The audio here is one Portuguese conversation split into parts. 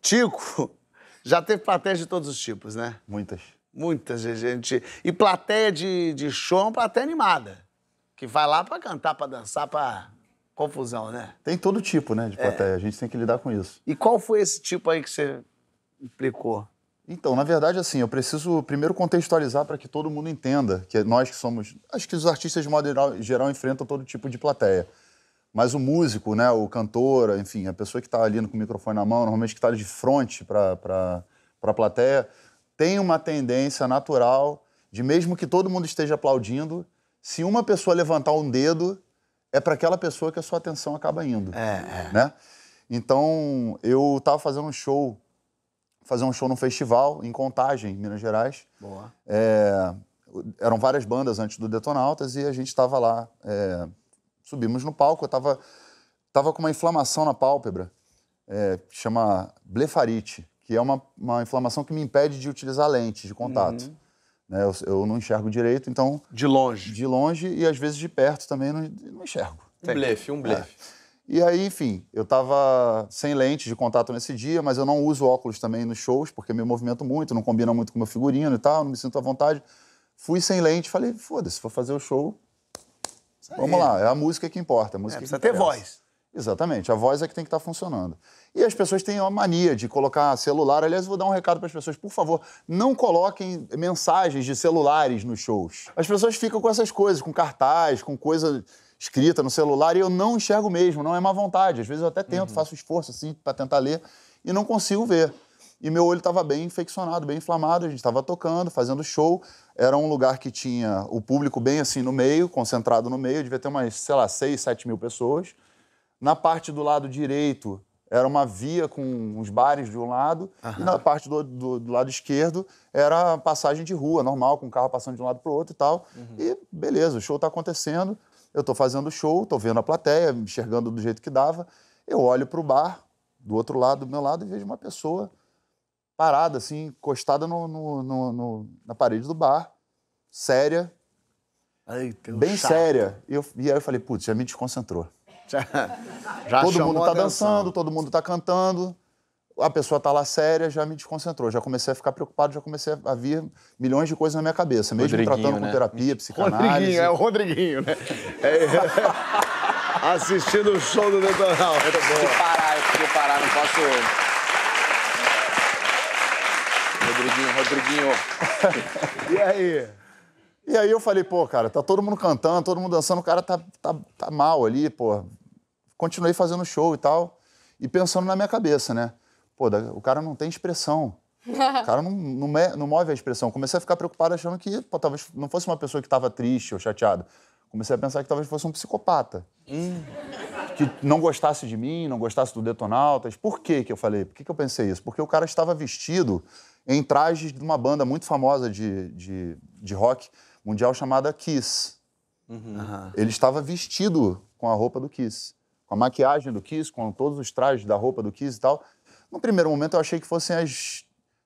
Tico já teve plateias de todos os tipos, né? Muitas. Muitas, gente. E plateia de, de show é uma plateia animada. Que vai lá para cantar, para dançar, para confusão, né? Tem todo tipo, né, de é. plateia. É. A gente tem que lidar com isso. E qual foi esse tipo aí que você implicou? Então, na verdade, assim, eu preciso primeiro contextualizar para que todo mundo entenda que é nós que somos. Acho que os artistas, de modo geral, enfrentam todo tipo de plateia. Mas o músico, né, o cantor, enfim, a pessoa que está ali com o microfone na mão, normalmente que está ali de frente para a plateia, tem uma tendência natural de, mesmo que todo mundo esteja aplaudindo, se uma pessoa levantar um dedo, é para aquela pessoa que a sua atenção acaba indo. É. é. Né? Então, eu estava fazendo um show, fazer um show num festival em Contagem, Minas Gerais. Boa. É, eram várias bandas antes do Detonautas e a gente estava lá é, Subimos no palco, eu estava tava com uma inflamação na pálpebra, é, chama blefarite, que é uma, uma inflamação que me impede de utilizar lentes de contato. Uhum. Né, eu, eu, não enxergo direito, então... De longe. De longe e às vezes de perto também não, não enxergo. Um blefe, um é. blefe. É. E aí, enfim, eu estava sem lentes de contato nesse dia, mas eu não uso óculos também nos shows, porque me movimento muito, não combina muito com meu figurino e tal, não me sinto à vontade. Fui sem lente, falei, foda-se, vou fazer o show, Vamos lá, é a música que importa. A é, música é, precisa que ter voz. Exatamente, a voz é que tem que estar tá funcionando. E as pessoas têm uma mania de colocar celular. Aliás, vou dar um recado para as pessoas, por favor, não coloquem mensagens de celulares nos shows. As pessoas ficam com essas coisas, com cartaz, com coisa escrita no celular, e eu não enxergo mesmo, não é má vontade. Às vezes eu até tento, uhum. faço esforço assim para tentar ler e não consigo ver e meu olho estava bem infeccionado, bem inflamado. A gente estava tocando, fazendo show. Era um lugar que tinha o público bem assim no meio, concentrado no meio, devia ter umas, sei lá, 6, 7 mil pessoas. Na parte do lado direito era uma via com uns bares de um lado, uhum. e na parte do, do, do, lado esquerdo era passagem de rua, normal, com o carro passando de um lado para o outro e tal. Uhum. E beleza, o show está acontecendo, eu estou fazendo o show, estou vendo a plateia, enxergando do jeito que dava. Eu olho para o bar, do outro lado, do meu lado, e vejo uma pessoa parada, assim, encostada no, no, no, na parede do bar, séria. Ai, bem chato. séria. E, eu, e aí eu falei, putz, já me desconcentrou. Já, todo mundo tá dançando, todo mundo tá cantando. A pessoa tá lá séria, já me desconcentrou. Já comecei a ficar preocupado, já comecei a vir milhões de coisas na minha cabeça. Mesmo tratando né? com terapia, psicanálise. Rodriguinho, é o Rodriguinho, né? É, é, assistindo o show do Detonal. Eu que parar, eu tenho parar, não posso... Rodriguinho, Rodriguinho. e aí? E aí eu falei, pô, cara, tá todo mundo cantando, todo mundo dançando, o cara tá, tá, tá mal ali, pô. Continuei fazendo show e tal, e pensando na minha cabeça, né? Pô, o cara não tem expressão. O cara não, não, me, não move a expressão. Comecei a ficar preocupado achando que pô, talvez não fosse uma pessoa que estava triste ou chateada. Comecei a pensar que talvez fosse um psicopata. Hum. Que não gostasse de mim, não gostasse do Detonautas. Por que, que eu falei? Por que, que eu pensei isso? Porque o cara estava vestido em trajes de uma banda muito famosa de, de, de rock mundial chamada Kiss. Uhum. Ele estava vestido com a roupa do Kiss, com a maquiagem do Kiss, com todos os trajes da roupa do Kiss e tal. No primeiro momento eu achei que fossem as...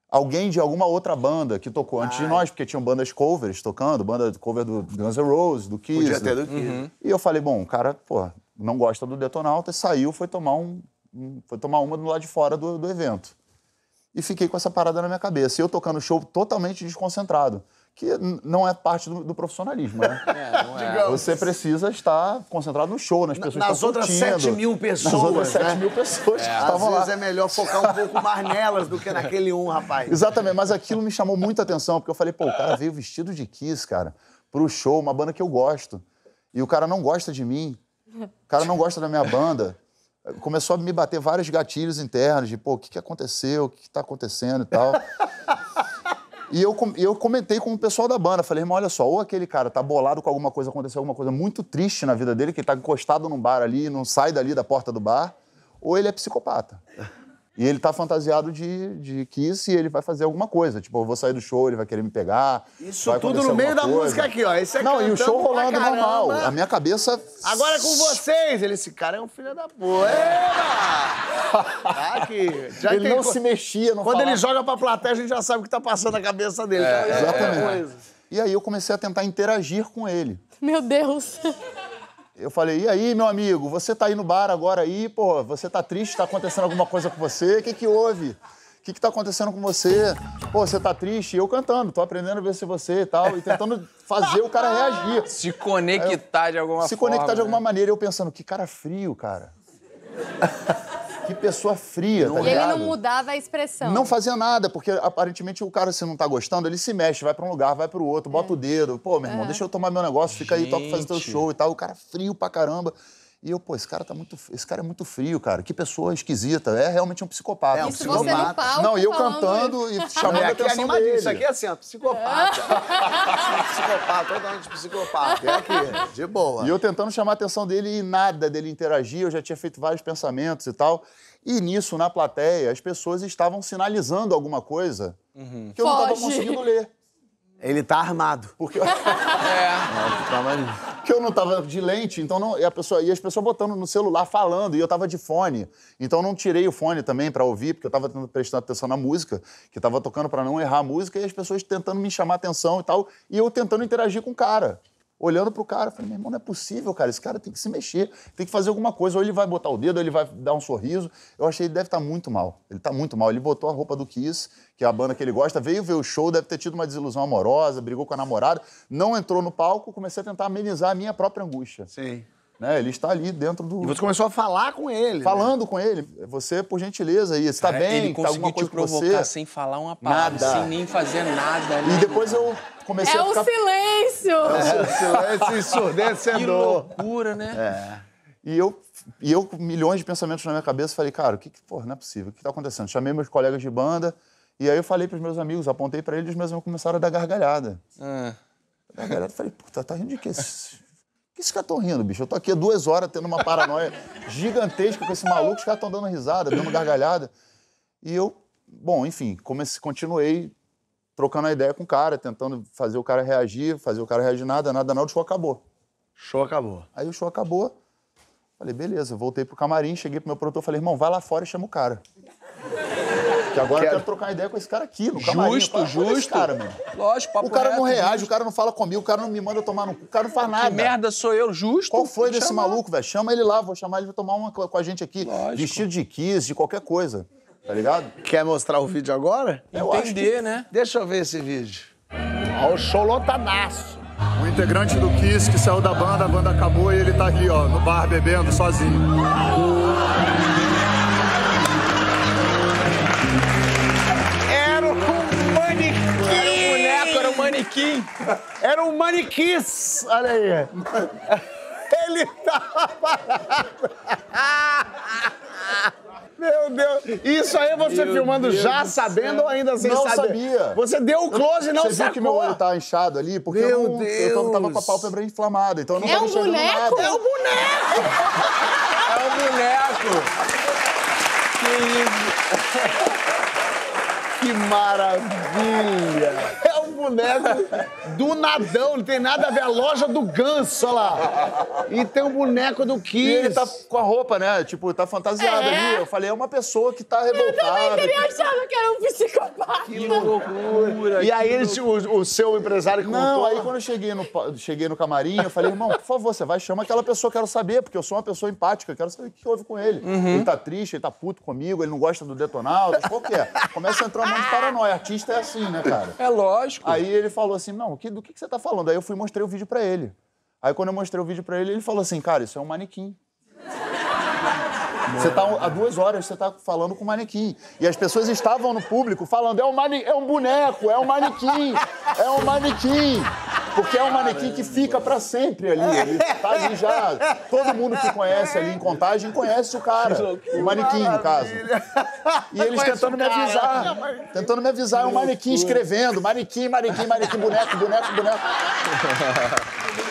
alguém de alguma outra banda que tocou antes Ai. de ah, nós, é. porque tinham bandas covers tocando, banda cover do Guns N' Roses, do Kiss. Podia ter do Kiss. Uhum. E eu falei, bom, o cara, pô, não gosta do Detonauta, saiu, foi tomar um, foi tomar uma do lado de fora do, do evento e fiquei com essa parada na minha cabeça. E eu tocando o show totalmente desconcentrado. Que não é parte do, do profissionalismo, né? É, não é. Você precisa estar concentrado no show, nas pessoas Nas que outras curtindo, 7 mil pessoas. Nas outras né? 7 mil pessoas é, que estavam lá. Às vezes é melhor focar um pouco mais nelas do que naquele um, rapaz. Exatamente, mas aquilo me chamou muita atenção, porque eu falei, pô, o cara veio vestido de Kiss, cara, pro show, uma banda que eu gosto. E o cara não gosta de mim. O cara não gosta da minha banda começou a me bater vários gatilhos internos de, pô, o que, que aconteceu, o que, que tá acontecendo e tal. e eu, eu comentei com o pessoal da banda, falei, irmão, olha só, ou aquele cara tá bolado com alguma coisa, aconteceu alguma coisa muito triste na vida dele, que ele tá encostado num bar ali, não sai dali da porta do bar, ou ele é psicopata. E ele tá fantasiado de, de Kiss e ele vai fazer alguma coisa. Tipo, eu vou sair do show, ele vai querer me pegar. Isso tudo no meio da coisa. música aqui, ó. Esse é Não, e o show rolando normal. A minha cabeça. Agora é com vocês! Ele, esse cara é um filho da porra. Tá já ele não se mexia, não Quando falava. ele joga pra plateia, a gente já sabe o que tá passando na cabeça dele. É, então, é, exatamente. É e aí eu comecei a tentar interagir com ele. Meu Deus. Eu falei, e aí, meu amigo, você tá aí no bar agora aí, pô, você tá triste, tá acontecendo alguma coisa com você? O que que houve? O que que tá acontecendo com você? Pô, você tá triste? E eu cantando, tô aprendendo a ver se você e tal, e tentando fazer o cara reagir. Se conectar eu, de alguma se forma. Se conectar de alguma né? maneira, eu pensando, que cara frio, cara. Que pessoa fria, não tá E ele não mudava a expressão. Não fazia nada, porque aparentemente o cara, se não tá gostando, ele se mexe, vai pra um lugar, vai pro outro, bota é. o dedo. Pô, meu irmão, é. deixa eu tomar meu negócio, fica Gente. aí, toca fazer teu show e tal. O cara é frio pra caramba. E eu, pô, esse cara tá muito. Esse cara é muito frio, cara. Que pessoa esquisita. É realmente um psicopata. É um isso psicopata. Você no palco não, e eu cantando e chamando é, a é atenção dele. Isso aqui é assim, ó, psicopata. É. psicopata, totalmente psicopata. É aqui, de boa. E eu tentando chamar a atenção dele e nada dele interagir. Eu já tinha feito vários pensamentos e tal. E nisso, na plateia, as pessoas estavam sinalizando alguma coisa uhum. que eu Foge. não estava conseguindo ler. Ele tá armado. Porque. é. é tá que eu não tava de lente, então não, e, a pessoa, e as pessoas botando no celular falando, e eu tava de fone. Então não tirei o fone também para ouvir, porque eu tava prestando atenção na música, que tava tocando para não errar a música, e as pessoas tentando me chamar atenção e tal, e eu tentando interagir com o cara olhando pro cara. falei, meu irmão, não é possível, cara. Esse cara tem que se mexer, tem que fazer alguma coisa. Ou ele vai botar o dedo, ou ele vai dar um sorriso. Eu achei ele deve estar tá muito mal. Ele tá muito mal. Ele botou a roupa do Kiss, que é a banda que ele gosta, veio ver o show, deve ter tido uma desilusão amorosa, brigou com a namorada, não entrou no palco, comecei a tentar amenizar a minha própria angústia. Sim. Né? Ele está ali dentro do. E você começou a falar com ele. Né? Falando né? com ele. Você, por gentileza, aí, você está bem? Ele conseguiu tá alguma coisa te provocar você? sem falar uma palavra, nada. sem nem fazer nada. E né? depois eu comecei é a. Ficar... O silêncio! É o é. silêncio ensurdecedor. Que loucura, né? É. E eu, e eu, milhões de pensamentos na minha cabeça, falei, cara, o que, que porra, não é possível, o que está acontecendo? Chamei meus colegas de banda, e aí eu falei para os meus amigos, apontei para eles, e os meus amigos começaram a dar gargalhada. Ah. Gargalhada, falei, puta, tá rindo de quê? que esses caras estão rindo, bicho? Eu tô aqui há duas horas tendo uma paranoia gigantesca com esse maluco, os caras estão dando risada, dando gargalhada. E eu, bom, enfim, comecei, continuei trocando a ideia com o cara, tentando fazer o cara reagir, fazer o cara reagir nada, nada, nada, o show acabou. Show acabou. Aí o show acabou. Falei, beleza, voltei pro camarim, cheguei pro meu produtor, falei, irmão, vai lá fora e chama o cara. Que agora quero. eu quero trocar ideia com esse cara aqui, no Justo, justo. Cara, mano. Lógico, papo O cara reto, não reage, justo. o cara não fala comigo, o cara não me manda tomar no O cara não faz nada. Que merda sou eu, justo? Qual foi desse chamar. maluco, velho? Chama ele lá, vou chamar ele pra tomar uma com a gente aqui. Lógico. Vestido de kiss, de qualquer coisa. Tá ligado? Quer mostrar o vídeo agora? Entender, que... né? Deixa eu ver esse vídeo. Olha o show o integrante do Kiss que saiu da banda, a banda acabou e ele tá ali, ó, no bar bebendo sozinho. manequim. Eram um manequins. Olha aí. Ele tava tá parado. Meu Deus. Isso aí você Meu filmando Deus já sabendo ou ainda sem não saber? Não sabia. Você deu o close e não você sacou. Você viu que meu olho tá inchado ali? Porque Meu eu, não, Deus. eu tava com a pálpebra inflamada, então eu não é tava um boneco? nada. É um boneco! É um boneco! Que Que maravilha! É um boneco do nadão, não tem nada a ver. A loja do ganso, olha lá. E tem um boneco do Kiss. E ele tá com a roupa, né? Tipo, tá fantasiado é. ali. Eu falei, é uma pessoa que tá revoltada. Eu também queria achava que era um psicopata. Que então, loucura! E aí ele, o, o seu empresário que Não, contou... aí quando eu cheguei no, cheguei no camarim, eu falei, irmão, por favor, você vai, chama aquela pessoa, quero saber, porque eu sou uma pessoa empática, quero saber o que houve com ele. Uhum. Ele tá triste, ele tá puto comigo, ele não gosta do Detonado tipo, qual que é? Começa a entrar um monte de paranoia. Artista é assim, né, cara? É lógico. Aí ele falou assim, não, que, do que, que você tá falando? Aí eu fui e mostrei o vídeo pra ele. Aí quando eu mostrei o vídeo pra ele, ele falou assim, cara, isso é um manequim. Você tá há duas horas, você tá falando com o manequim. E as pessoas estavam no público falando: é um, mane... é um boneco, é um manequim, é um manequim. Porque é um manequim que fica para sempre ali. Ele tá ali já. Todo mundo que conhece ali em contagem conhece o cara. O manequim, no caso. E eles tentando me avisar. É tentando me avisar, é um manequim escrevendo: manequim, manequim, manequim, boneco, boneco, boneco.